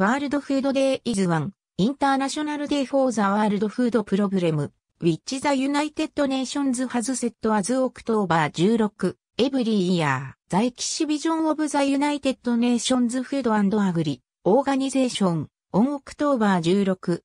ワールドフードデイイズワン、インターナショナルデイフォーザワールドフードプログレム、ウィッチザユナイテッドネーションズハズセットアズオクトーバー16、エブリーイヤー、ザ在キシビジョンオブザユナイテッドネーションズフードアンドアグリ、オーガニゼーション、オンオクトーバー16、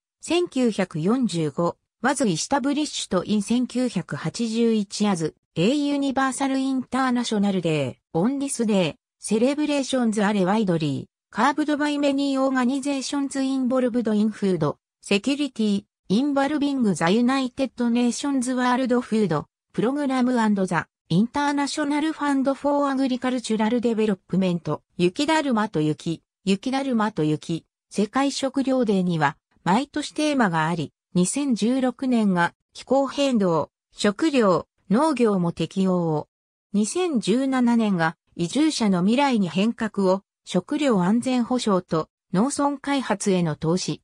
1945、ワズイスタブリッシュとイン1981アズ、A ユニバーサルインターナショナルデイ、オンディスデイ、セレブレーションズアレワイドリー、カーブドバイメニーオーガニゼーションズインボルブドインフード、セキュリティ、インバルビングザユナイテッドネーションズワールドフード、プログラムザ、インターナショナルファンドフォーアグリカルチュラルデベロップメント、雪だるまと雪、雪だるまと雪、世界食料デーには、毎年テーマがあり、2016年が気候変動、食料、農業も適用を。2017年が移住者の未来に変革を食料安全保障と農村開発への投資。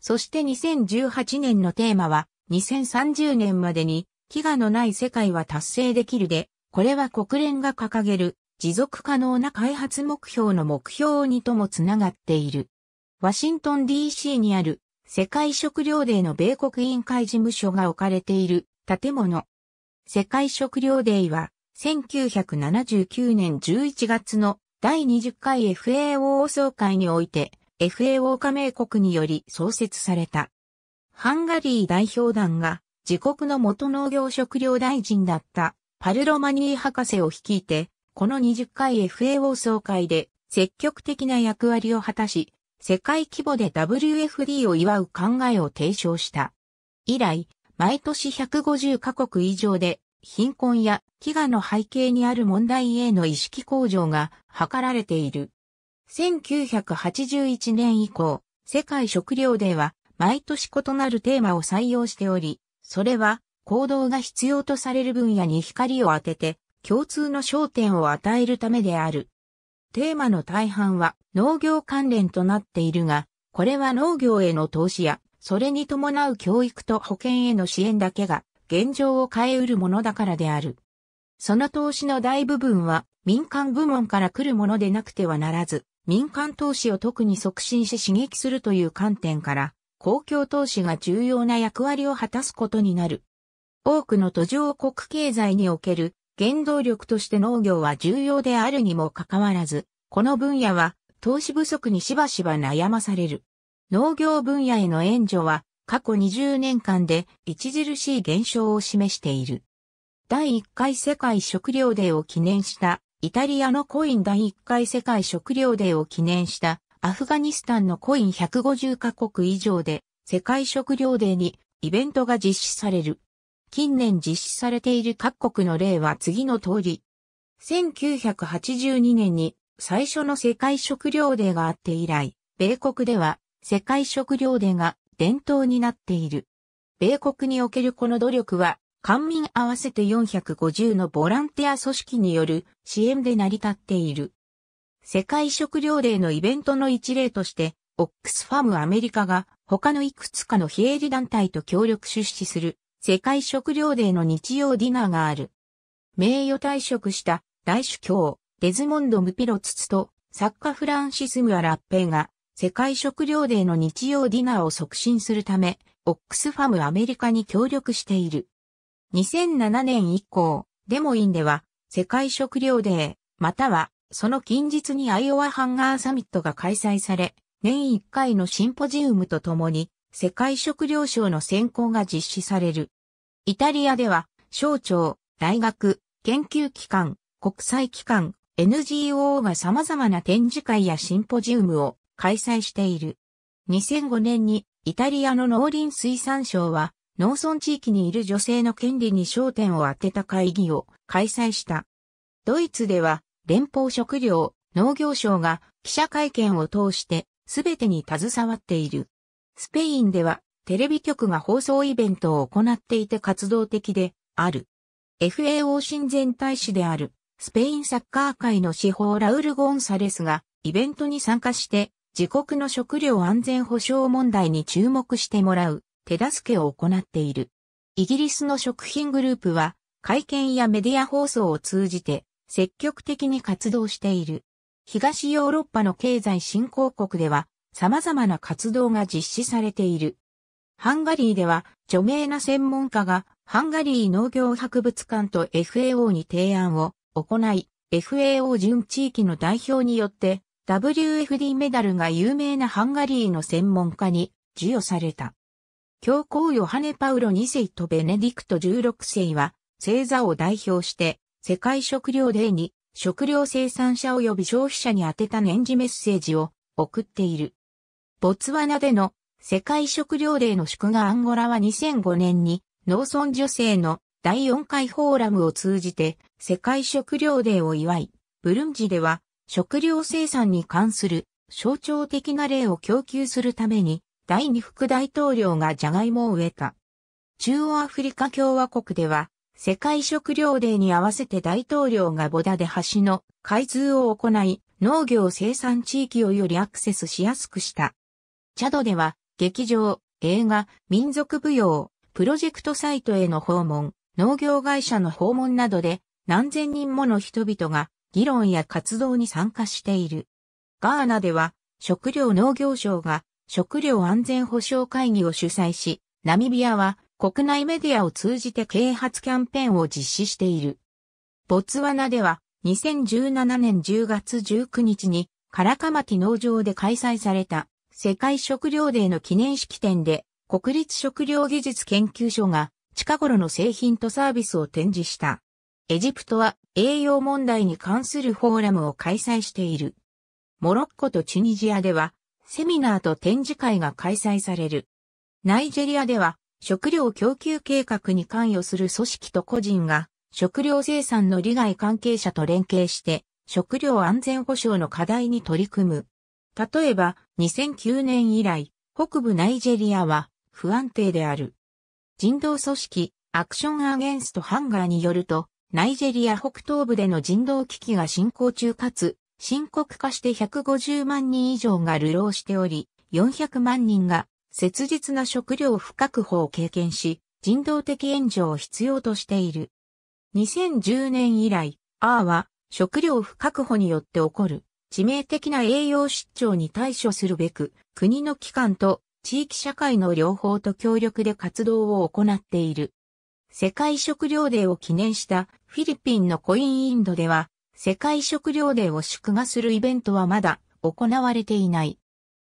そして2018年のテーマは、2030年までに飢餓のない世界は達成できるで、これは国連が掲げる持続可能な開発目標の目標にともつながっている。ワシントン DC にある世界食料デーの米国委員会事務所が置かれている建物。世界食料デーは1979年11月の第20回 FAO 総会において FAO 加盟国により創設された。ハンガリー代表団が自国の元農業食料大臣だったパルロマニー博士を率いて、この20回 FAO 総会で積極的な役割を果たし、世界規模で WFD を祝う考えを提唱した。以来、毎年150カ国以上で貧困や飢餓の背景にある問題への意識向上が図られている。1981年以降、世界食糧では毎年異なるテーマを採用しており、それは行動が必要とされる分野に光を当てて共通の焦点を与えるためである。テーマの大半は農業関連となっているが、これは農業への投資や、それに伴う教育と保険への支援だけが現状を変えうるものだからである。その投資の大部分は民間部門から来るものでなくてはならず、民間投資を特に促進し刺激するという観点から、公共投資が重要な役割を果たすことになる。多くの途上国経済における原動力として農業は重要であるにもかかわらず、この分野は投資不足にしばしば悩まされる。農業分野への援助は過去20年間で著しい減少を示している。第1回世界食料デーを記念したイタリアのコイン第1回世界食料デーを記念したアフガニスタンのコイン150カ国以上で世界食料デーにイベントが実施される。近年実施されている各国の例は次の通り。1982年に最初の世界食料デーがあって以来、米国では世界食料デーが伝統になっている。米国におけるこの努力は、官民合わせて450のボランティア組織による支援で成り立っている。世界食料デーのイベントの一例として、オックスファムアメリカが他のいくつかの非営利団体と協力出資する世界食料デーの日曜ディナーがある。名誉退職した大主教デズモンド・ムピロツツと作家フランシス・ムアラッペイが世界食糧デーの日曜ディナーを促進するため、オックスファムアメリカに協力している。2007年以降、デモインでは、世界食糧デー、または、その近日にアイオワハンガーサミットが開催され、年1回のシンポジウムとともに、世界食糧賞の選考が実施される。イタリアでは、省庁、大学、研究機関、国際機関、NGO が様々な展示会やシンポジウムを開催している。2005年にイタリアの農林水産省は農村地域にいる女性の権利に焦点を当てた会議を開催した。ドイツでは連邦食料農業省が記者会見を通して全てに携わっている。スペインではテレビ局が放送イベントを行っていて活動的である。FAO 親善大使であるスペインサッカー界の司法ラウル・ゴンサレスがイベントに参加して自国の食料安全保障問題に注目してもらう手助けを行っている。イギリスの食品グループは会見やメディア放送を通じて積極的に活動している。東ヨーロッパの経済振興国では様々な活動が実施されている。ハンガリーでは著名な専門家がハンガリー農業博物館と FAO に提案を行い、FAO 準地域の代表によって WFD メダルが有名なハンガリーの専門家に授与された。教皇ヨハネ・パウロ2世とベネディクト16世は、星座を代表して、世界食糧デーに、食料生産者及び消費者に宛てた年次メッセージを送っている。ボツワナでの世界食糧デーの祝賀アンゴラは2005年に農村女性の第4回フォーラムを通じて世界食糧デーを祝い、ブルンジでは食料生産に関する象徴的な例を供給するために、第二副大統領がジャガイモを植えた。中央アフリカ共和国では、世界食料デーに合わせて大統領がボダで橋の開通を行い、農業生産地域をよりアクセスしやすくした。チャドでは、劇場、映画、民族舞踊、プロジェクトサイトへの訪問、農業会社の訪問などで何千人もの人々が議論や活動に参加している。ガーナでは、食料農業省が食料安全保障会議を主催し、ナミビアは国内メディアを通じて啓発キャンペーンを実施している。ボツワナでは2017年10月19日にカラカマティ農場で開催された世界食料デーの記念式典で国立食料技術研究所が近頃の製品とサービスを展示した。エジプトは栄養問題に関するフォーラムを開催している。モロッコとチュニジアでは、セミナーと展示会が開催される。ナイジェリアでは、食料供給計画に関与する組織と個人が、食料生産の利害関係者と連携して、食料安全保障の課題に取り組む。例えば、2009年以来、北部ナイジェリアは不安定である。人道組織、アクションアゲンストハンガーによると、ナイジェリア北東部での人道危機が進行中かつ、深刻化して150万人以上が流浪しており、400万人が切実な食料不確保を経験し、人道的援助を必要としている。2010年以来、アーは食料不確保によって起こる致命的な栄養失調に対処するべく、国の機関と地域社会の両方と協力で活動を行っている。世界食料デーを記念したフィリピンのコインインドでは、世界食料デーを祝賀するイベントはまだ行われていない。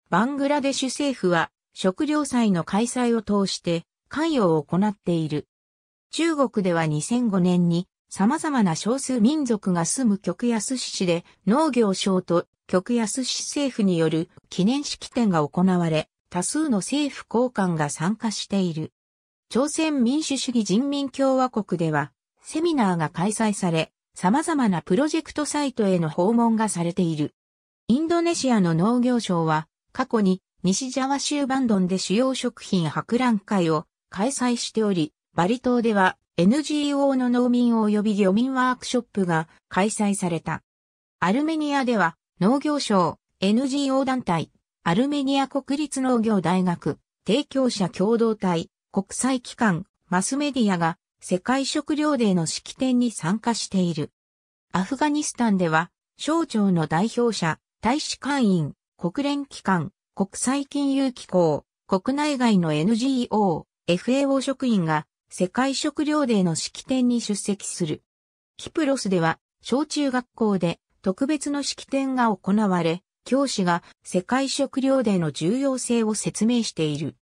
バングラデシュ政府は食料祭の開催を通して関与を行っている。中国では2005年に様々な少数民族が住む極安市で農業省と極安市政府による記念式典が行われ、多数の政府高官が参加している。朝鮮民主主義人民共和国ではセミナーが開催され、様々なプロジェクトサイトへの訪問がされている。インドネシアの農業省は、過去に西ジャワ州バンドンで主要食品博覧会を開催しており、バリ島では NGO の農民及び漁民ワークショップが開催された。アルメニアでは農業省、NGO 団体、アルメニア国立農業大学、提供者共同体、国際機関、マスメディアが世界食糧デーの式典に参加している。アフガニスタンでは、省庁の代表者、大使館員、国連機関、国際金融機構、国内外の NGO、FAO 職員が世界食糧デーの式典に出席する。キプロスでは小中学校で特別の式典が行われ、教師が世界食糧デーの重要性を説明している。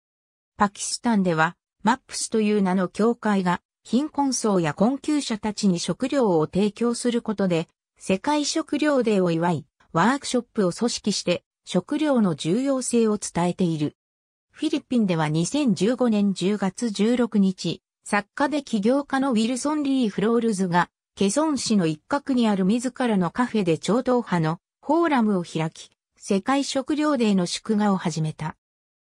パキスタンではマップスという名の教会が貧困層や困窮者たちに食料を提供することで、世界食料デーを祝い、ワークショップを組織して食料の重要性を伝えている。フィリピンでは2015年10月16日、作家で起業家のウィルソン・リー・フロールズが、ケソン市の一角にある自らのカフェで超党派のフォーラムを開き、世界食料デーの祝賀を始めた。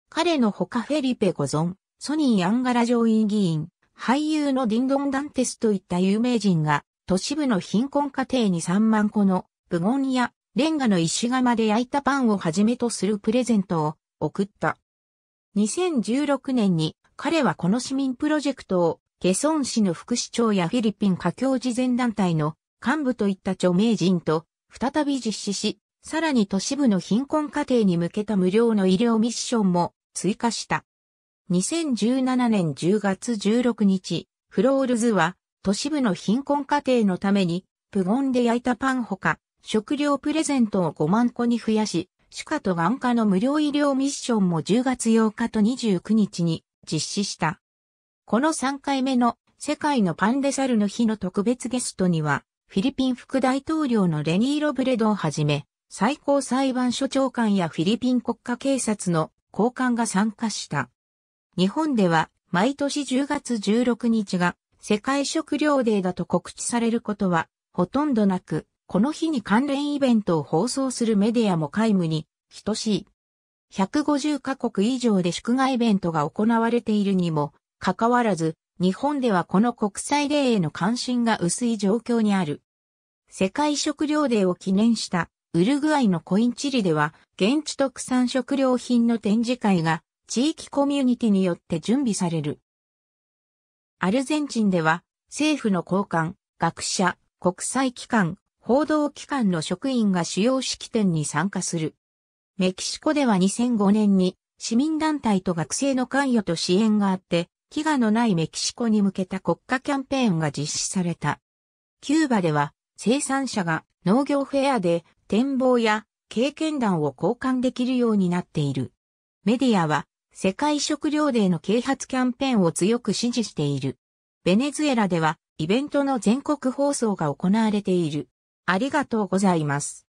彼の他フェリペ・ゴゾン、ソニー・アンガラ上院議員、俳優のディンドン・ダンテスといった有名人が、都市部の貧困家庭に3万個の、ブゴンやレンガの石窯で焼いたパンをはじめとするプレゼントを送った。2016年に彼はこの市民プロジェクトをケソン市の副市長やフィリピン華僑事前団体の幹部といった著名人と再び実施し、さらに都市部の貧困家庭に向けた無料の医療ミッションも追加した。2017年10月16日、フロールズは都市部の貧困家庭のために、プゴンで焼いたパンほか、食料プレゼントを5万個に増やし、歯科と眼科の無料医療ミッションも10月8日と29日に実施した。この3回目の世界のパンデサルの日の特別ゲストには、フィリピン副大統領のレニー・ロブレドをはじめ、最高裁判所長官やフィリピン国家警察の高官が参加した。日本では毎年10月16日が世界食料デーだと告知されることはほとんどなく、この日に関連イベントを放送するメディアも皆無に等しい。150カ国以上で祝賀イベントが行われているにもかかわらず、日本ではこの国際デーへの関心が薄い状況にある。世界食料デーを記念したウルグアイのコインチリでは現地特産食料品の展示会が地域コミュニティによって準備される。アルゼンチンでは、政府の高官、学者、国際機関、報道機関の職員が主要式典に参加する。メキシコでは2005年に市民団体と学生の関与と支援があって、飢餓のないメキシコに向けた国家キャンペーンが実施された。キューバでは生産者が農業フェアで展望や経験談を交換できるようになっている。メディアは世界食料デーの啓発キャンペーンを強く支持している。ベネズエラではイベントの全国放送が行われている。ありがとうございます。